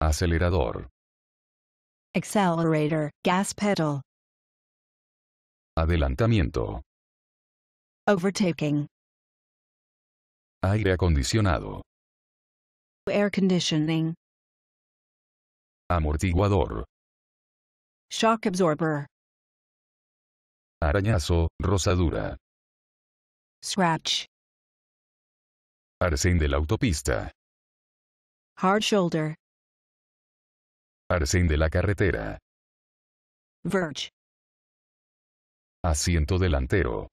Acelerador. Accelerator, gas pedal. Adelantamiento. Overtaking. Aire acondicionado. Air conditioning. Amortiguador. Shock absorber. Arañazo, rosadura. Scratch. Arcén de la autopista. Hard shoulder. Arcén de la carretera. Verge. Asiento delantero.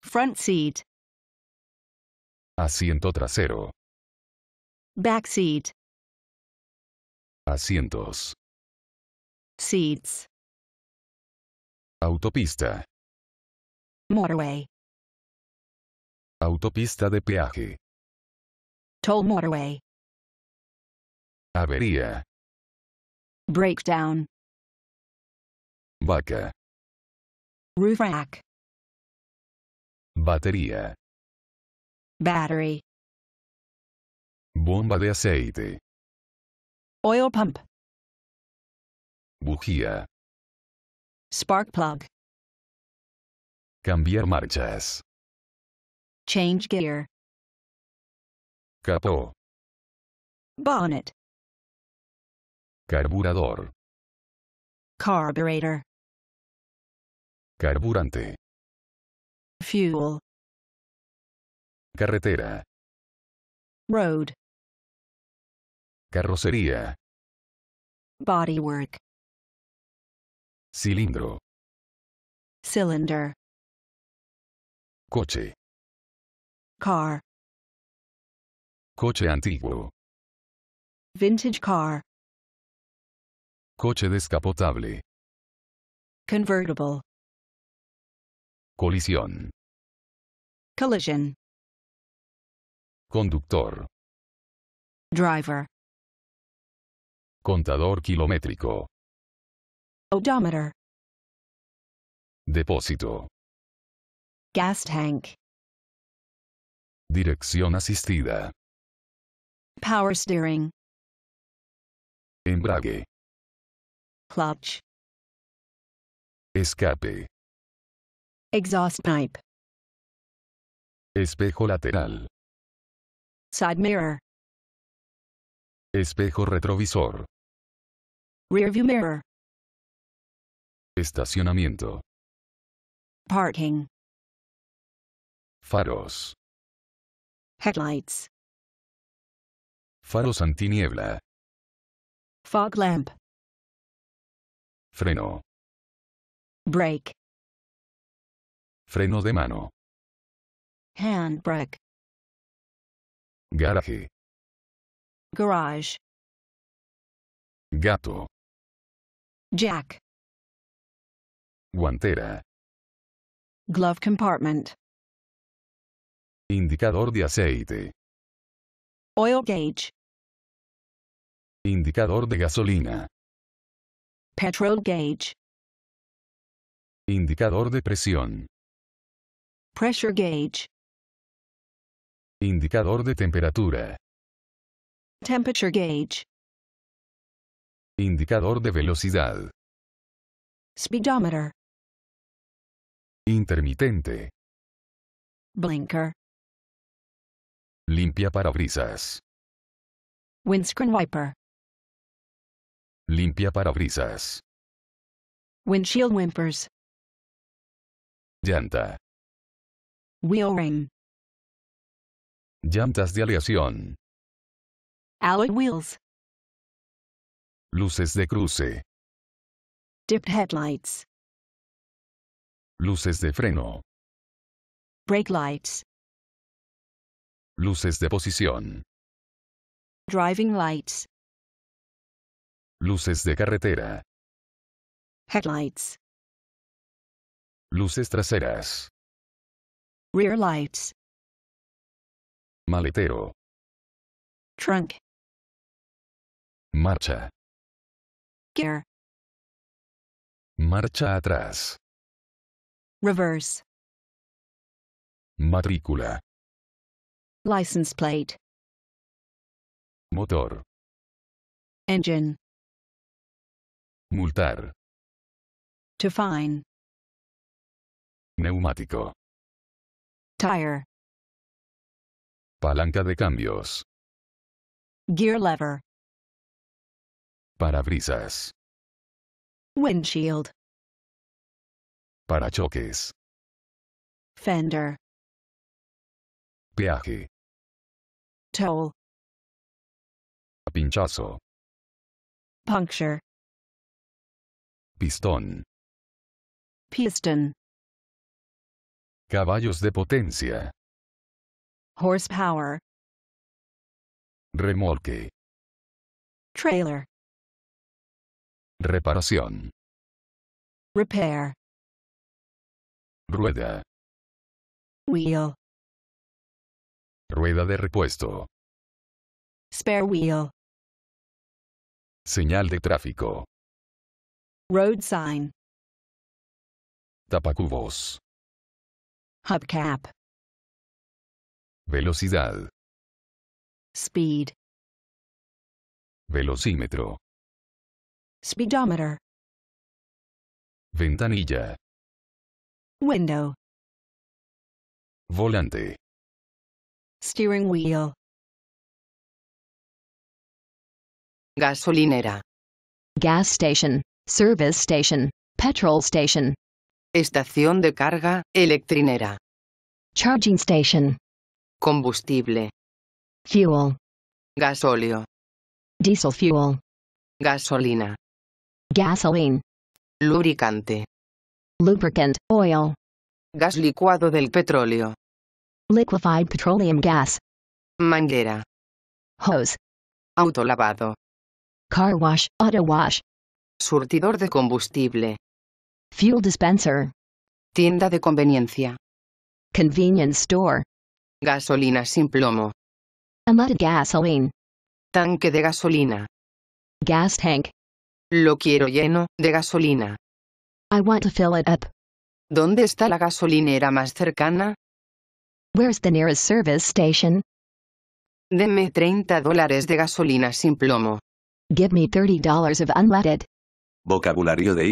Front seat. Asiento trasero. Back seat. Asientos. Seats. Autopista. Motorway. Autopista de peaje. Toll motorway. Avería. breakdown baca roof rack bateria battery bomba de aceite oil pump bujía spark plug cambiar marchas change gear capó bonnet Carburador. Carburator. Carburante. Fuel. Carretera. Road. Carrocería. Bodywork. Cilindro. Cylinder. Coche. Car. Coche antiguo. Vintage car. Coche descapotable. Convertible. Colisión. Collision. Conductor. Driver. Contador kilométrico. Odometer. Depósito. Gas tank. Dirección asistida. Power steering. Embrague. Clutch. Escape. Exhaust pipe. Espejo lateral. Side mirror. Espejo retrovisor. Rearview mirror. Estacionamiento. Parking. Faros. Headlights. Faros antiniebla. Fog lamp. Freno. Break. Freno de mano. Handbrake. Garaje. Garage. Gato. Jack. Guantera. Glove compartment. Indicador de aceite. Oil gauge. Indicador de gasolina. Petrol gauge. Indicador de presión. Pressure gauge. Indicador de temperatura. Temperature gauge. Indicador de velocidad. Speedometer. Intermitente. Blinker. Limpia parabrisas. Windscreen wiper. Limpia parabrisas. Windshield wimpers. Llanta. Wheel ring. Llantas de aleación. Alloy wheels. Luces de cruce. Dipped headlights. Luces de freno. Brake lights. Luces de posición. Driving lights. Luces de carretera. Headlights. Luces traseras. Rear lights. Maletero. Trunk. Marcha. Gear. Marcha atrás. Reverse. Matrícula. License plate. Motor. Engine. Multar. To fine. Neumático. Tire. Palanca de cambios. Gear lever. Parabrisas. Windshield. Parachoques. Fender. Peaje. Toll. Pinchazo. Puncture. Pistón. Piston. Caballos de potencia. Horsepower. Remolque. Trailer. Reparación. Repair. Rueda. Wheel. Rueda de repuesto. Spare wheel. Señal de tráfico. Road sign. Tapacubos. Hubcap. Velocidad. Speed. Velocímetro. Speedometer. Ventanilla. Window. Volante. Steering wheel. Gasolinera. Gas station. Service station. Petrol station. Estación de carga, electrinera. Charging station. Combustible. Fuel. Gasóleo. Diesel fuel. Gasolina. Gasoline. Lubricante. Lubricant, oil. Gas licuado del petróleo. Liquefied petroleum gas. Manguera. Hose. Autolavado. Car wash, auto wash. Surtidor de combustible. Fuel dispenser. Tienda de conveniencia. Convenience store. Gasolina sin plomo. Unleaded gasoline. Tanque de gasolina. Gas tank. Lo quiero lleno de gasolina. I want to fill it up. ¿Dónde está la gasolinera más cercana? Where's the nearest service station? Deme 30 dólares de gasolina sin plomo. Give me $30 of unleaded Vocabulario de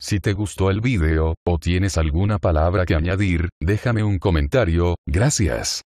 si te gustó el video, o tienes alguna palabra que añadir, déjame un comentario, gracias.